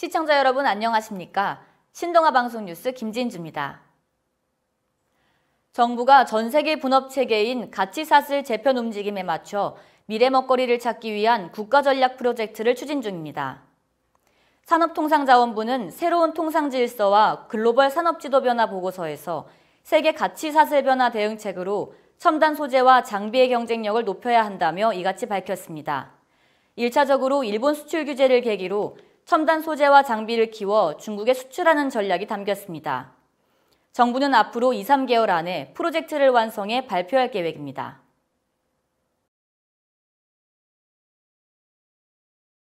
시청자 여러분 안녕하십니까? 신동아 방송 뉴스 김진주입니다. 정부가 전 세계 분업체계인 가치사슬 재편 움직임에 맞춰 미래 먹거리를 찾기 위한 국가전략 프로젝트를 추진 중입니다. 산업통상자원부는 새로운 통상질서와 글로벌 산업지도 변화 보고서에서 세계 가치사슬 변화 대응책으로 첨단 소재와 장비의 경쟁력을 높여야 한다며 이같이 밝혔습니다. 1차적으로 일본 수출 규제를 계기로 첨단 소재와 장비를 키워 중국에 수출하는 전략이 담겼습니다. 정부는 앞으로 2, 3개월 안에 프로젝트를 완성해 발표할 계획입니다.